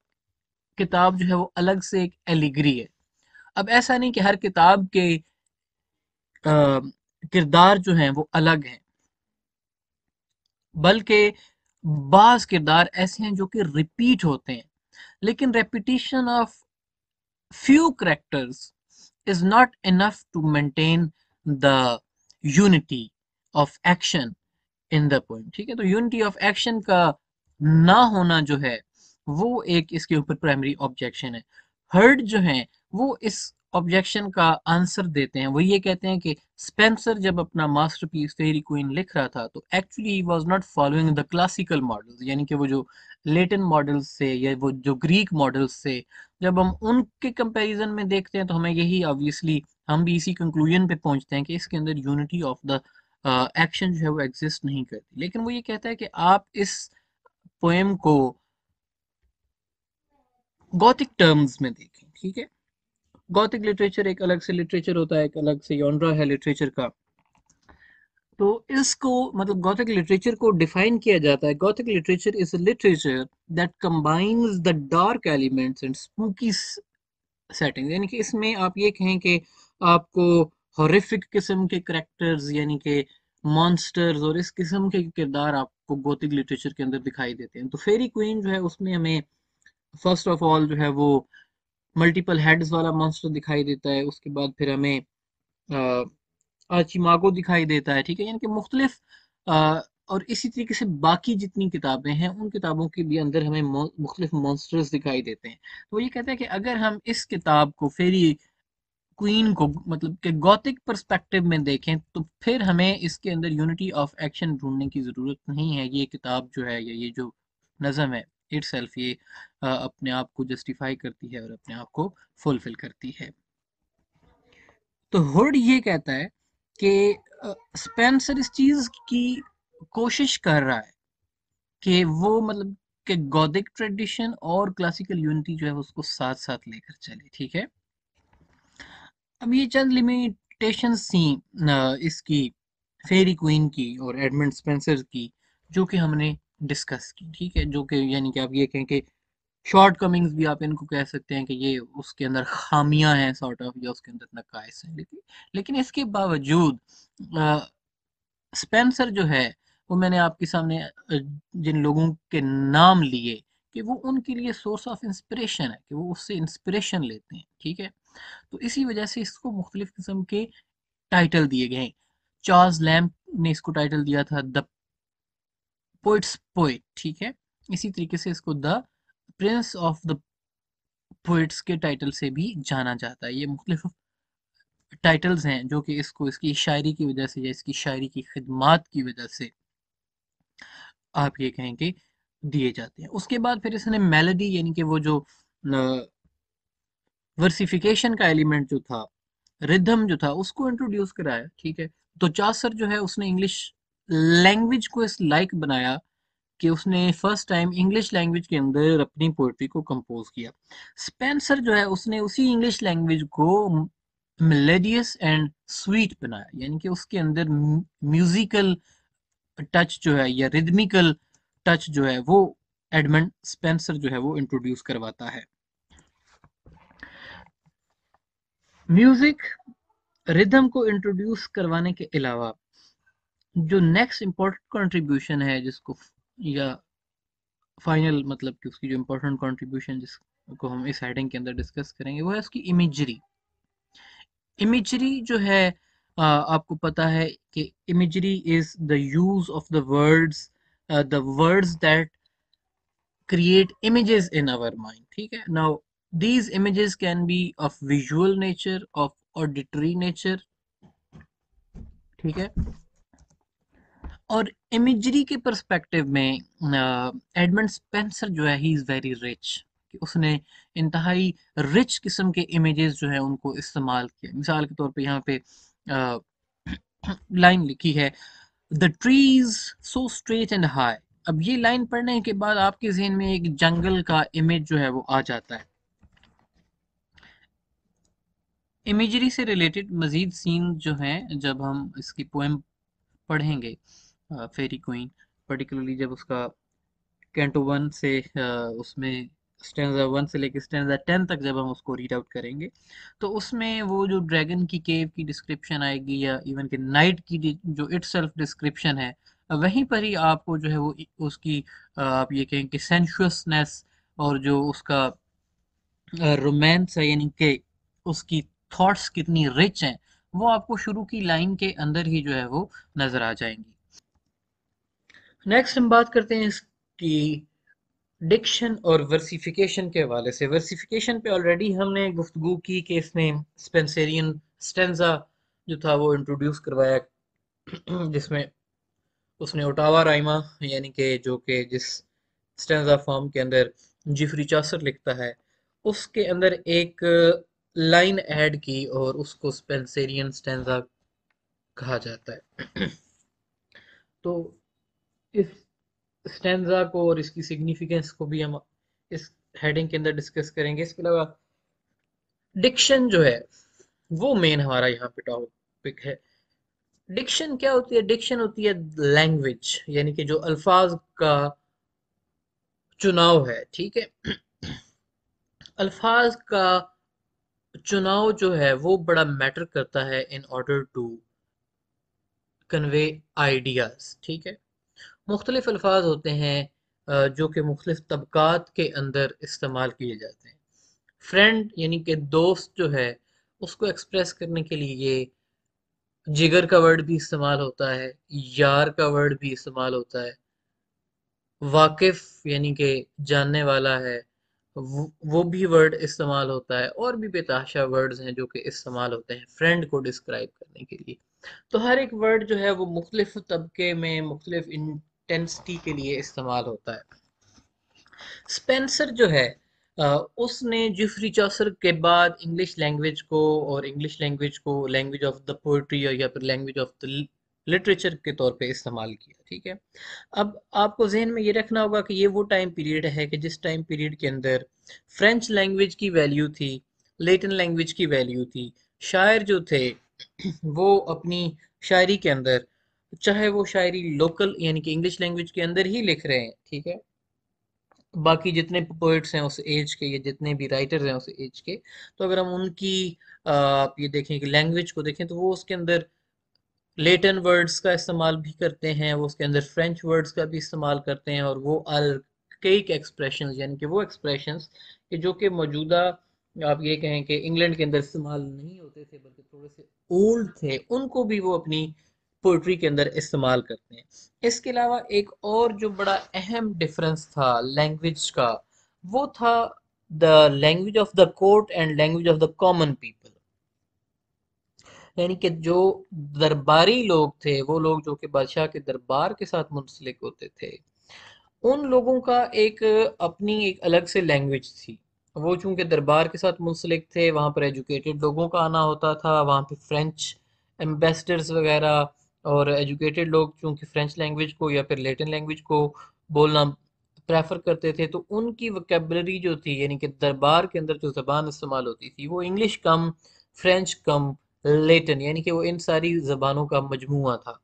किताब जो है वो अलग से एक एलिग्री है अब ऐसा नहीं कि हर किताब के किरदार जो हैं वो अलग हैं बल्कि बास किरदार ऐसे हैं जो कि रिपीट होते हैं लेकिन repetition of few characters is not enough to maintain the unity of action in the poem ठीक है तो यूनिटी ऑफ एक्शन का ना होना जो है वो एक इसके ऊपर प्राइमरी ऑब्जेक्शन है हर्ड जो है वो इस ऑब्जेक्शन का आंसर देते हैं वो ये कहते हैं कि स्पेंसर जब अपना मास्टरपीस फेरी क्वीन लिख रहा था तो actually was not following the classical models यानी कि वो जो लेटिन मॉडल्स से या वो जो ग्रीक मॉडल्स से जब हम उनके कंपैरिजन में देखते हैं तो हमें यही ऑब्वियसली हम भी इसी कंक्लूजन पे पहुंचते हैं कि इसके अंदर यूनिटी ऑफ द एक्शन जो है वो एग्जिस्ट नहीं करती लेकिन वो ये कहता है कि आप इस पोएम को गौतिक टर्म्स में देखें ठीक है गौतिक लिटरेचर एक अलग से लिटरेचर होता है एक अलग से योनरा है लिटरेचर का तो इसको मतलब गौतिक लिटरेचर को डिफाइन किया जाता है gothic literature is literature that combines the dark elements and spooky setting यानी कि इसमें आप ये कहें कि आपको हॉरिफिक किस्म के करेक्टर्स यानी कि मॉन्स्टर्स और इस किस्म के किरदार आपको गौतिक लिटरेचर के अंदर दिखाई देते हैं तो फेरी क्वीन जो है उसमें हमें फर्स्ट ऑफ ऑल जो है वो मल्टीपल हेड्स वाला मॉन्स्टर दिखाई देता है उसके बाद फिर हमें अचिमागो दिखाई देता है ठीक है यानी कि मुख्तलिफ और इसी तरीके से बाकी जितनी किताबें हैं उन किताबों के भी अंदर हमें मुख्तलिफ मॉन्स्टर्स दिखाई देते हैं तो ये कहते हैं कि अगर हम इस किताब को फेरी क्वीन को मतलब के गौतिक परस्पेक्टिव में देखें तो फिर हमें इसके अंदर यूनिटी ऑफ एक्शन ढूंढने की ज़रूरत नहीं है ये किताब जो है या ये जो नज़म है इट सेल्फ ये अपने आप को जस्टिफाई करती है और अपने आप को फुलफिल करती है तो हुड ये कहता है कि स्पेंसर इस चीज की कोशिश कर रहा है कि वो मतलब कि गौदिक ट्रेडिशन और क्लासिकल यूनिटी जो है उसको साथ साथ लेकर चले ठीक है अब ये चंद लिमिटेशन थी इसकी फेरी क्वीन की और एडमंड स्पेंसर की जो कि हमने डिस्कस की ठीक है जो कि यानी कि आप ये कहें कि शॉर्ट कमिंग्स भी आप इनको कह सकते हैं कि ये उसके अंदर खामियां हैं सॉर्ट ऑफ या उसके अंदर नकाइस हैं लेकिन लेकिन इसके बावजूद स्पेंसर जो है वो मैंने आपके सामने जिन लोगों के नाम लिए कि वो उनके लिए सोर्स ऑफ इंस्पिरेशन है कि वो उससे इंस्पिरेशन लेते हैं ठीक है तो इसी वजह से इसको मुख्तलिफ किस्म के टाइटल दिए गए चार्ल्स लैम्प ने इसको टाइटल दिया था द पोइट्स पोइट ठीक है इसी तरीके से इसको the prince of the poets के टाइटल से भी जाना जाता है ये मुख्तलिफ टाइटल्स हैं जो कि इसको इसकी शायरी की वजह से या इसकी शायरी की खिदमत की वजह से आप ये कहेंगे दिए जाते हैं उसके बाद फिर इसने मेलोडी यानी कि वो जो वर्सिफिकेशन का एलिमेंट जो था रिदम जो था उसको इंट्रोड्यूस कराया ठीक है तो चासर जो है उसने इंग्लिश लैंग्वेज को इस लाइक बनाया कि उसने फर्स्ट टाइम इंग्लिश लैंग्वेज के अंदर अपनी पोइट्री को कंपोज किया स्पेंसर जो है उसने उसी इंग्लिश लैंग्वेज को मिलेडियस एंड स्वीट बनाया यानी कि उसके अंदर म्यूजिकल टच जो है या रिदमिकल टच जो है वो एडमंड स्पेंसर जो है वो इंट्रोड्यूस करवाता है म्यूजिक रिदम को इंट्रोड्यूस करवाने के अलावा जो नेक्स्ट इम्पोर्टेंट कंट्रीब्यूशन है जिसको या फाइनल मतलब कि उसकी जो इम्पोर्टेंट कंट्रीब्यूशन जिसको हम इस हेडिंग के अंदर डिस्कस करेंगे वो है उसकी इमेजरी इमेजरी जो है आपको पता है कि imagery is the use of the words the words that create images in our mind ठीक है now these images can be of visual nature of auditory nature ठीक है और इमेजरी के परस्पेक्टिव में एडमंड स्पेंसर जो है ही इज़ वेरी रिच कि उसने इंतहाई रिच किस्म के इमेजेस जो है उनको इस्तेमाल किया मिसाल के तौर पे यहाँ पे लाइन लिखी है the trees so straight and high अब ये लाइन पढ़ने के बाद आपके जहन में एक जंगल का इमेज जो है वो आ जाता है इमेजरी से रिलेटेड मज़ीद सीन जो है जब हम इसकी पोएम पढ़ेंगे फेरी क्वीन पर्टिकुलरली जब उसका कैंटो वन से उसमें स्टैंडा वन से लेकर स्टैंडा टेन तक जब हम उसको रीड आउट करेंगे तो उसमें वो जो ड्रैगन की केव की डिस्क्रिप्शन आएगी या इवन के नाइट की जो इट सेल्फ डिस्क्रिप्शन है वहीं पर ही आपको जो है वो उसकी आप ये कहें कि सेंशुअसनेस और जो उसका रोमांस है यानी कि उसकी थॉट्स कितनी रिच हैं वो आपको शुरू की लाइन के अंदर ही जो है वो नज़र आ जाएंगी नेक्स्ट हम बात करते हैं इसकी डिक्शन और वर्सिफिकेशन के हवाले से वर्सिफिकेशन पे ऑलरेडी हमने गुफ्तु की कि इसने स्पेंसेरियन स्टेंजा जो था वो इंट्रोड्यूस करवाया जिसमें उसने ओटावा राइमा यानी कि जो कि जिस स्टेंजा फॉर्म के अंदर जिफरी चासर लिखता है उसके अंदर एक लाइन ऐड की और उसको स्पेंसेरियन स्टेंजा कहा जाता है तो इस स्टेंजा को और इसकी सिग्निफिकेंस को भी हम इस हेडिंग के अंदर डिस्कस करेंगे इसके अलावा डिक्शन जो है वो मेन हमारा यहाँ पे टॉपिक है डिक्शन क्या होती है डिक्शन होती है लैंग्वेज यानी कि जो अल्फाज का चुनाव है ठीक है अल्फाज का चुनाव जो है वो बड़ा मैटर करता है in order to convey ideas ठीक है मुख्तलिफ अल्फाज होते हैं जो कि मुख्तलिफ तबक़ात के अंदर इस्तेमाल किए जाते हैं फ्रेंड यानी कि दोस्त जो है उसको एक्सप्रेस करने के लिए जिगर का वर्ड भी इस्तेमाल होता है यार का वर्ड भी इस्तेमाल होता है वाकिफ यानी कि जानने वाला है वो भी वर्ड इस्तेमाल होता है और भी बेताशा वर्ड्स हैं जो कि इस्तेमाल होते हैं फ्रेंड को डिस्क्राइब करने के लिए तो हर एक वर्ड जो है वो मुख्तलिफ तबके में मुख्तलिफ इंटेंसिटी के लिए इस्तेमाल होता है स्पेंसर जो है उसने जिफ्री चौसर के बाद इंग्लिश लैंग्वेज को और इंग्लिश लैंग्वेज को लैंग्वेज ऑफ द पोइट्री या फिर लैंग्वेज ऑफ द लिटरेचर के तौर पे इस्तेमाल किया ठीक है अब आपको जहन में ये रखना होगा कि ये वो टाइम पीरियड है कि जिस टाइम पीरियड के अंदर फ्रेंच लैंग्वेज की वैल्यू थी लेटिन लैंग्वेज की वैल्यू थी शायर जो थे वो अपनी शायरी के अंदर चाहे वो शायरी लोकल यानी कि इंग्लिश लैंग्वेज के अंदर ही लिख रहे हैं ठीक है बाकी जितने पोइट्स हैं उस एज के या जितने भी राइटर्स हैं उस एज के तो अगर हम उनकी आप ये देखें कि लैंग्वेज को देखें तो वो उसके अंदर लेटन वर्ड्स का इस्तेमाल भी करते हैं वो उसके अंदर फ्रेंच वर्ड्स का भी इस्तेमाल करते हैं और वो अल कई एक्सप्रेशन यानी कि वो एक्सप्रेशन कि जो कि मौजूदा आप ये कहें कि इंग्लैंड के अंदर इस्तेमाल नहीं होते थे बल्कि थोड़े से ओल्ड थे उनको भी वो अपनी पोइट्री के अंदर इस्तेमाल करते हैं इसके अलावा एक और जो बड़ा अहम डिफरेंस था लैंग्वेज का वो था the language of the court and language of the common people यानी कि जो दरबारी लोग थे वो लोग जो कि बादशाह के दरबार के साथ मुंसलिक होते थे उन लोगों का एक अपनी एक अलग से लैंग्वेज थी वो चूंकि दरबार के साथ मुंसलिक थे वहाँ पर एजुकेटेड लोगों का आना होता था वहाँ पे फ्रेंच एम्बेसडर्स वगैरह और एजुकेटेड लोग चूँकि फ्रेंच लैंग्वेज को या फिर लेटिन लैंग्वेज को बोलना प्रेफर करते थे तो उनकी वकेबलरी जो थी यानी कि दरबार के अंदर जो ज़बान इस्तेमाल होती थी वो English cum French cum Latin यानी कि वो इन सारी ज़बानों का मजमू था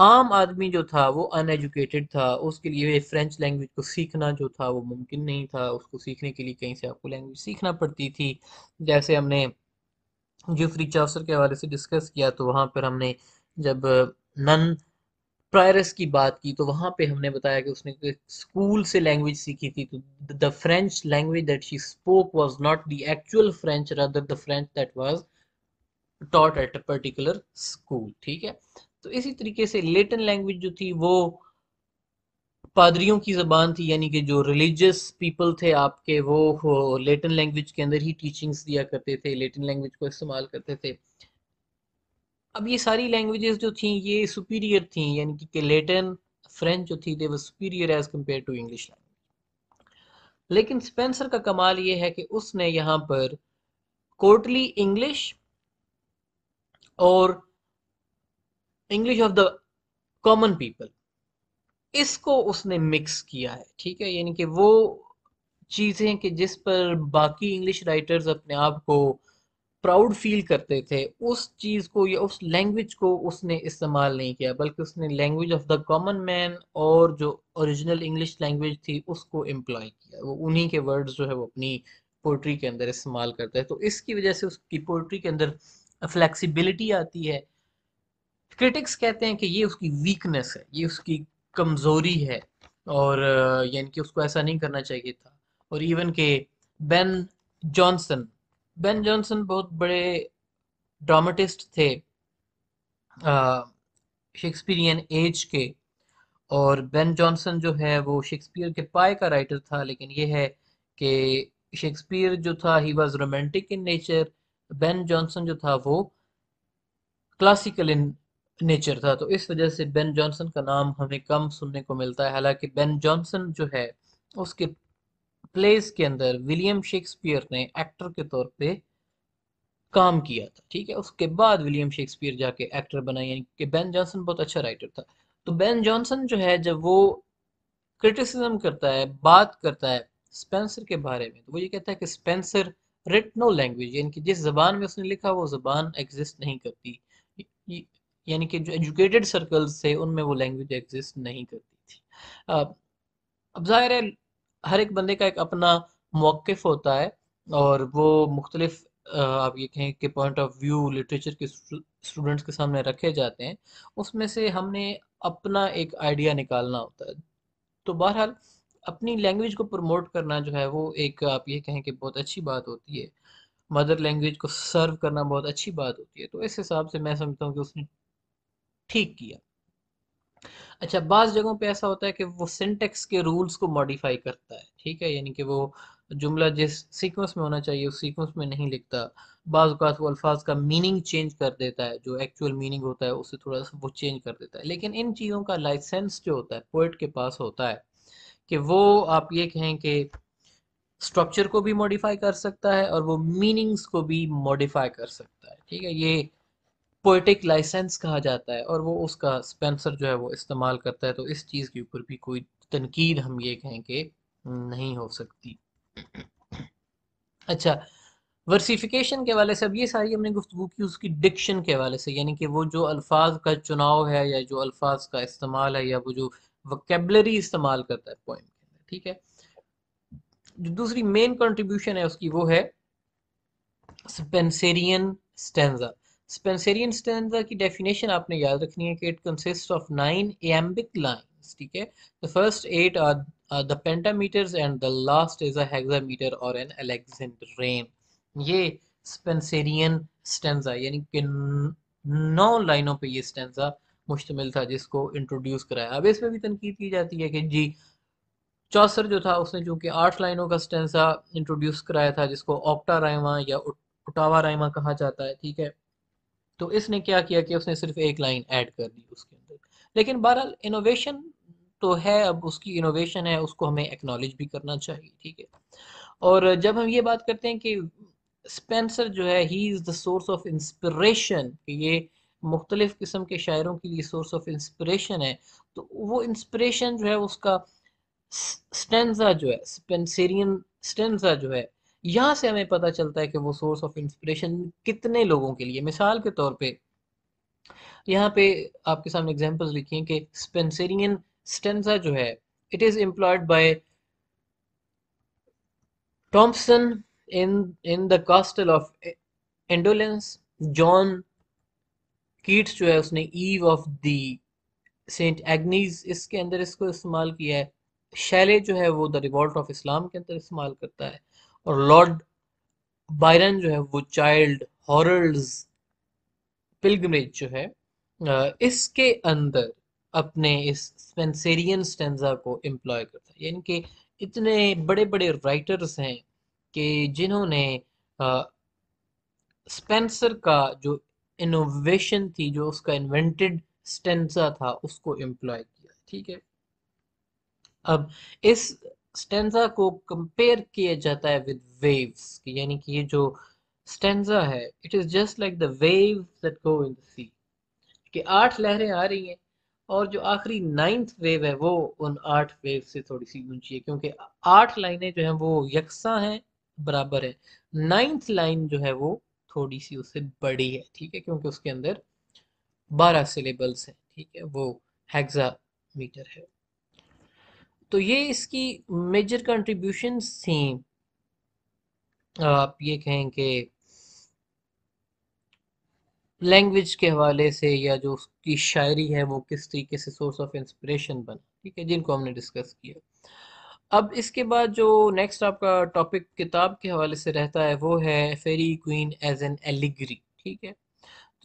आम आदमी जो था वो अनएजुकेटेड था उसके लिए फ्रेंच लैंग्वेज को सीखना जो था वो मुमकिन नहीं था उसको सीखने के लिए कहीं से आपको लैंग्वेज सीखना पड़ती थी जैसे हमने जो फ्री चौसर के हवाले से डिस्कस किया तो वहाँ पर हमने जब नन प्रायरस की बात की तो वहां पे हमने बताया कि उसने स्कूल से लैंग्वेज सीखी थी तो the French language that she spoke was not the actual French rather the French that was taught at a particular school ठीक है तो इसी तरीके से लेटन लैंग्वेज जो थी वो पादरियों की जबान थी यानी कि जो रिलीजियस पीपल थे आपके वो लेटिन लैंग्वेज के अंदर ही टीचिंग्स दिया करते थे लेटिन लैंग्वेज को इस्तेमाल करते थे अब ये सारी लैंग्वेजेस जो थी ये सुपीरियर थी यानी कि, लेटिन फ्रेंच जो थी they were superior as compared to English language लेकिन स्पेंसर का कमाल ये है कि उसने यहाँ पर कोर्टली इंग्लिश और English of the common people इसको उसने मिक्स किया है ठीक है यानी कि वो चीज़ें कि जिस पर बाकी इंग्लिश राइटर्स अपने आप को प्राउड फील करते थे उस चीज़ को या उस लैंग्वेज को उसने इस्तेमाल नहीं किया बल्कि उसने language of the common man और जो ओरिजिनल इंग्लिश लैंग्वेज थी उसको एम्प्लॉय किया वो उन्हीं के वर्ड्स जो है वो अपनी पोइट्री के अंदर इस्तेमाल करता है तो इसकी वजह से उसकी पोइट्री के अंदर फ्लैक्सीबिलिटी आती है क्रिटिक्स कहते हैं कि ये उसकी वीकनेस है ये उसकी कमज़ोरी है और यानी कि उसको ऐसा नहीं करना चाहिए था और इवन के बेन जॉनसन बेन जॉनसन बहुत बड़े ड्रामेटिस्ट थे शेक्सपियरियन एज के और बेन जॉनसन जो है वो शेक्सपियर के पाए का राइटर था लेकिन ये है कि शेक्सपियर जो था he was romantic in nature Ben Jonson जो था वो क्लासिकल इन नेचर था तो इस वजह से बेन जॉनसन का नाम हमें कम सुनने को मिलता है हालांकि बेन जॉनसन जो है उसके प्लेस के अंदर विलियम शेक्सपियर ने एक्टर के तौर पे काम किया था ठीक है उसके बाद विलियम शेक्सपियर जाके एक्टर बना यानी कि बेन जॉनसन बहुत अच्छा राइटर था तो बेन जॉनसन जो है जब वो क्रिटिसिज्म करता है बात करता है स्पेंसर के बारे में तो वो ये कहता है कि स्पेंसर रिटनो लैंग्वेज यानी कि जिस जबान में उसने लिखा वो जबान एग्जिस्ट नहीं करती यानी कि जो एजुकेटेड सर्कल्स थे उनमें वो लैंग्वेज एग्जिस्ट नहीं करती थी अब जाहिर है हर एक बंदे का एक अपना मौकफ़ होता है और वो मुख्तलिफ आप ये कहें कि पॉइंट ऑफ व्यू लिटरेचर के स्टूडेंट्स के सामने रखे जाते हैं उसमें से हमने अपना एक आइडिया निकालना होता है तो बहरहाल अपनी लैंग्वेज को प्रमोट करना जो है वो एक आप ये कहें कि बहुत अच्छी बात होती है मदर लैंग्वेज को सर्व करना बहुत अच्छी बात होती है तो इस हिसाब से मैं समझता हूँ कि उसने ठीक किया अच्छा बाज़ जगहों पे ऐसा होता है कि वो सिंटेक्स के रूल्स को मॉडिफाई करता है ठीक है यानी कि वो जुमला जिस सीक्वेंस में होना चाहिए उस सीक्वेंस में नहीं लिखता बाज़ वो अल्फाज का मीनिंग चेंज कर देता है जो एक्चुअल मीनिंग होता है उसे थोड़ा सा वो चेंज कर देता है लेकिन इन चीज़ों का लाइसेंस जो होता है पोइट के पास होता है कि वो आप ये कहें कि स्ट्रक्चर को भी मॉडिफाई कर सकता है और वो मीनिंग्स को भी मॉडिफाई कर सकता है ठीक है ये पोइटिक लाइसेंस कहा जाता है और वो उसका स्पेंसर जो है वो इस्तेमाल करता है तो इस चीज़ के ऊपर भी कोई तनकीद हम ये कहें कि नहीं हो सकती अच्छा वर्सीफिकेशन के वाले से अब ये सारी हमने गुफ्तु की उसकी डिक्शन के वाले से यानी कि वो जो अल्फाज का चुनाव है या जो अल्फाज का इस्तेमाल है या वो जो वकेबलरी इस्तेमाल करता है पोइम के अंदर ठीक है जो दूसरी मेन कंट्रीब्यूशन है उसकी वो है स्पेंसेरियन स्टेंजा स्पेंसेरियन स्टैंजा की डेफिनेशन आपने याद रखनी है कि it consist of nine iambic lines ठीक है the first eight are the pentameters and the last is a hexameter और एन अलेक्जेंड्रेन ये स्पेंसेरियन स्टेंजा यानी कि नौ लाइनों पे ये स्टेंजा मुश्तमिल था जिसको इंट्रोड्यूस कराया अब इसमें भी तनकीद की जाती है कि जी चौसर जो था उसने चूँकि आठ लाइनों का स्टेंजा इंट्रोड्यूस कराया था जिसको ऑक्टा रायमा या उटावा रायमा कहा जाता है ठीक है तो इसने क्या किया कि उसने सिर्फ एक लाइन ऐड कर दी उसके अंदर लेकिन बहरहाल इनोवेशन तो है अब उसकी इनोवेशन है उसको हमें एक्नॉलेज भी करना चाहिए ठीक है और जब हम ये बात करते हैं कि स्पेंसर जो है he is the source of inspiration ये मुख्तलिफ़ किस्म के शायरों के लिए सोर्स ऑफ इंस्परेशन है तो वो इंस्परेशन जो है उसका स्टेंजा जो है स्पेंसेरियन स्टेंजा जो है यहाँ से हमें पता चलता है कि वो सोर्स ऑफ इंस्पिरेशन कितने लोगों के लिए मिसाल के तौर पे यहाँ पे आपके सामने एग्जाम्पल्स लिखी हैं कि स्पेंसेरियन स्टेंसा जो है it is employed by Thompson in in the castle of indolence John Keats जो है उसने eve of the saint Agnes इसके अंदर इसको इस्तेमाल किया है शैले जो है वो द रिवॉल्ट ऑफ इस्लाम के अंदर इस्तेमाल करता है और लॉर्ड बायरन जो है वो चाइल्ड हॉरर्स पिलग्रमेज जो है इसके अंदर अपने इस स्पेंसेरियन स्टेंजा को एम्प्लॉय करता है यानी कि इतने बड़े बड़े राइटर्स हैं कि जिन्होंने स्पेंसर का जो इनोवेशन थी जो उसका इन्वेंटेड स्टेंजा था उसको एम्प्लॉय किया ठीक है अब इस स्टेंजा को कंपेयर किया जाता है विद वेव्स यानी कि ये जो स्टेंजा है it is just like the waves that go in the sea कि आठ लहरें आ रही हैं और जो आखिरी नाइन्थ वेव है वो उन आठ वेव से थोड़ी सी ऊंची है क्योंकि आठ लाइनें जो हैं वो यकसा हैं बराबर है नाइन्थ लाइन जो है वो थोड़ी सी उससे बड़ी है ठीक है क्योंकि उसके अंदर बारह सिलेबल्स हैं ठीक है वो हेक्सा मीटर है तो ये इसकी मेजर कंट्रीब्यूशन थी आप ये कहें कि लैंग्वेज के हवाले से या जो उसकी शायरी है वो किस तरीके से सोर्स ऑफ इंस्पिरेशन बना ठीक है जिनको हमने डिस्कस किया अब इसके बाद जो नेक्स्ट आपका टॉपिक किताब के हवाले से रहता है वो है fairy queen as an allegory ठीक है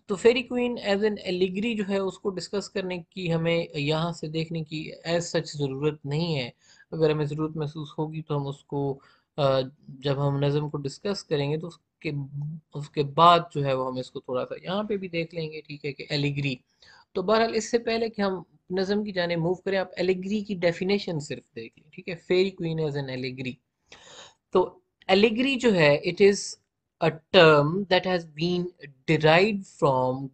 तो fairy queen as an allegory जो है उसको डिस्कस करने की हमें यहाँ से देखने की एज सच ज़रूरत नहीं है अगर हमें ज़रूरत महसूस होगी तो हम उसको जब हम नज़म को डिस्कस करेंगे तो उसके उसके बाद जो है वो हम इसको थोड़ा सा यहाँ पे भी देख लेंगे ठीक है कि एलिग्री तो बहरहाल इससे पहले कि हम नज़म की जाने मूव करें आप एलिग्री की डेफिनेशन सिर्फ देख लें ठीक है fairy queen as an allegory तो एलिग्री जो है it is a term that has been derived from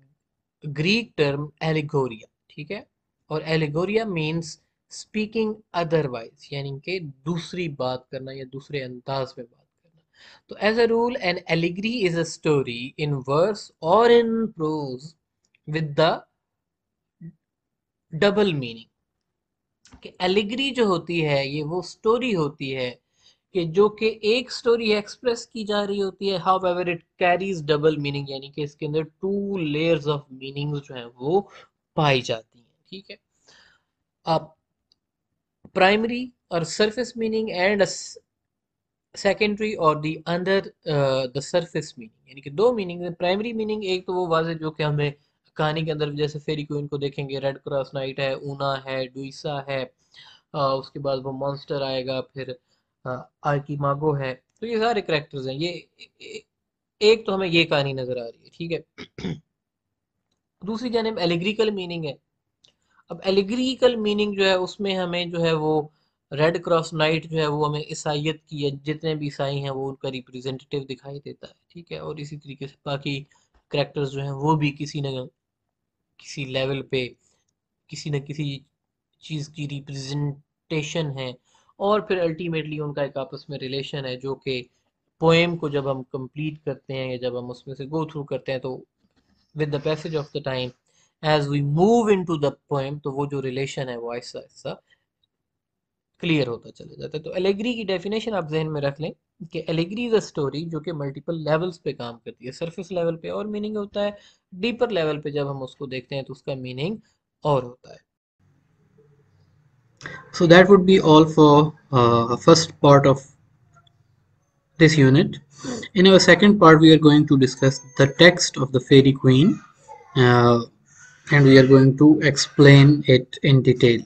Greek term allegoria. ठीक है और allegoria means स्पीकिंग अदरवाइज यानी कि दूसरी बात करना या दूसरे अंदाज में बात करना तो as a rule an allegory is a story in verse और in prose with the double meaning कि एलिग्री जो होती है ये वो स्टोरी होती है कि जो कि एक स्टोरी एक्सप्रेस की जा रही होती है however it carries double meaning यानी कि इसके अंदर टू लेयर्स ऑफ मीनिंग्स जो हैं वो पाई जाती हैं ठीक है अब प्राइमरी और सरफेस मीनिंग एंड सेकेंडरी और the under the surface meaning यानी कि दो मीनिंग प्राइमरी मीनिंग एक तो वो वाज जो कि हमें कहानी के अंदर जैसे फेरी क्वीन को देखेंगे रेड क्रॉस नाइट है ऊना है डुइसा है आ, uh, उसके बाद वो मॉन्स्टर आएगा फिर मागो हाँ, है तो ये सारे करेक्टर्स हैं ये एक तो हमें ये कहानी नज़र आ रही है ठीक है <clears throat> दूसरी जानब एलिग्रिकल मीनिंग है अब एलिग्रिकल मीनिंग जो है उसमें हमें जो है वो रेड क्रॉस नाइट जो है वो हमें ईसाइत की है जितने भी ईसाई हैं वो उनका रिप्रेजेंटेटिव दिखाई देता है ठीक है और इसी तरीके से बाकी करेक्टर्स जो हैं वो भी किसी न किसी लेवल पे किसी न किसी चीज़ की रिप्रेजेंटेशन है और फिर अल्टीमेटली उनका एक आपस में रिलेशन है जो कि पोएम को जब हम कंप्लीट करते हैं या जब हम उसमें से गो थ्रू करते हैं तो with the passage of the time as we move into the poem तो वो जो रिलेशन है वो ऐसा ऐसा क्लियर होता चला जाता है तो एलेग्री की डेफिनेशन आप जहन में रख लें कि एलेग्री इज़ अ स्टोरी जो कि मल्टीपल लेवल्स पे काम करती है सरफेस लेवल पे और मीनिंग होता है डीपर लेवल पे जब हम उसको देखते हैं तो उसका मीनिंग और होता है so that would be all for uh, first part of this unit in our second part we are going to discuss the text of the fairy queen uh, and we are going to explain it in detail